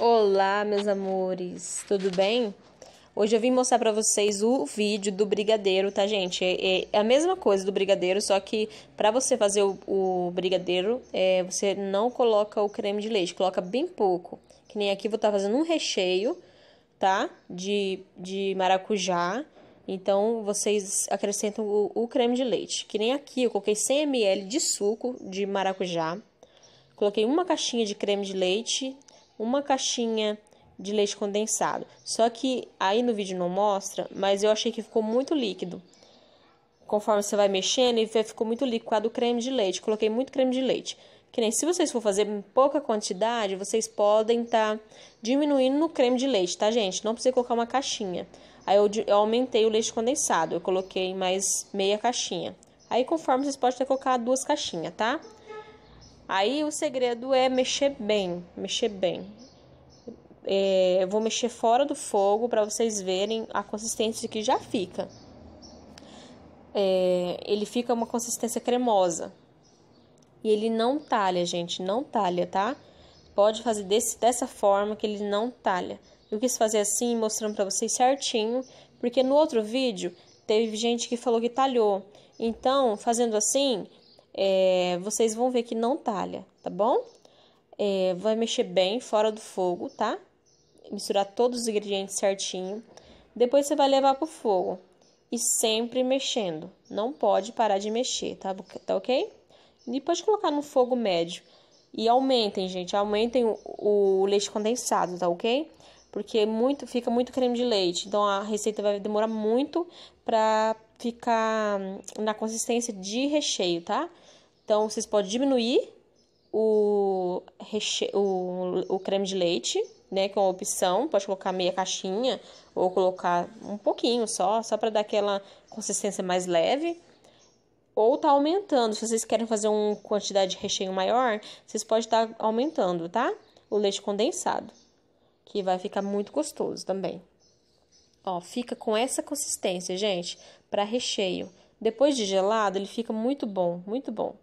Olá, meus amores, tudo bem? Hoje eu vim mostrar para vocês o vídeo do brigadeiro, tá, gente? É, é, é a mesma coisa do brigadeiro, só que para você fazer o, o brigadeiro, é, você não coloca o creme de leite, coloca bem pouco. Que nem aqui vou estar tá fazendo um recheio, tá? De, de maracujá. Então, vocês acrescentam o, o creme de leite. Que nem aqui, eu coloquei 100 ml de suco de maracujá. Coloquei uma caixinha de creme de leite, uma caixinha de leite condensado. Só que aí no vídeo não mostra, mas eu achei que ficou muito líquido. Conforme você vai mexendo, ficou muito líquido a do creme de leite. Coloquei muito creme de leite. Que nem se vocês for fazer em pouca quantidade, vocês podem estar tá diminuindo no creme de leite, tá, gente? Não precisa colocar uma caixinha. Aí eu, eu, aumentei o leite condensado, eu coloquei mais meia caixinha. Aí conforme vocês podem ter colocado duas caixinhas, tá? Aí o segredo é mexer bem, mexer bem. É, eu vou mexer fora do fogo para vocês verem a consistência que já fica. É, ele fica uma consistência cremosa. E ele não talha, gente, não talha, tá? Pode fazer desse, dessa forma que ele não talha. Eu quis fazer assim, mostrando para vocês certinho, porque no outro vídeo teve gente que falou que talhou. Então, fazendo assim, é, vocês vão ver que não talha, tá bom? É, vai mexer bem fora do fogo, tá? Misturar todos os ingredientes certinho. Depois você vai levar pro fogo e sempre mexendo. Não pode parar de mexer, tá? Tá ok? E pode colocar no fogo médio. E aumentem, gente, aumentem o, o leite condensado, tá ok? Porque muito, fica muito creme de leite. Então a receita vai demorar muito pra ficar hum, na consistência de recheio, tá? Então, vocês podem diminuir o, recheio, o, o creme de leite, né? Que é uma opção, pode colocar meia caixinha ou colocar um pouquinho só, só para dar aquela consistência mais leve. Ou tá aumentando, se vocês querem fazer uma quantidade de recheio maior, vocês podem estar tá aumentando, tá? O leite condensado, que vai ficar muito gostoso também. Ó, fica com essa consistência, gente para recheio. Depois de gelado, ele fica muito bom, muito bom.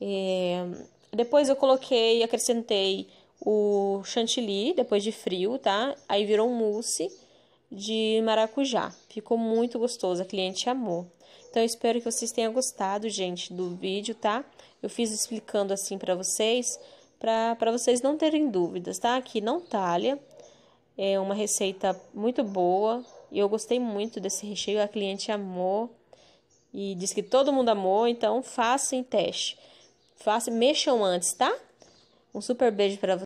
É... Depois eu coloquei, acrescentei o chantilly, depois de frio, tá? Aí virou um mousse de maracujá. Ficou muito gostoso, a cliente amou. Então, eu espero que vocês tenham gostado, gente, do vídeo, tá? Eu fiz explicando assim para vocês, para vocês não terem dúvidas, tá? Aqui não talha, é uma receita muito boa e eu gostei muito desse recheio. A cliente amou e disse que todo mundo amou, então façam teste. Façam, mexam antes, tá? Um super beijo para vocês.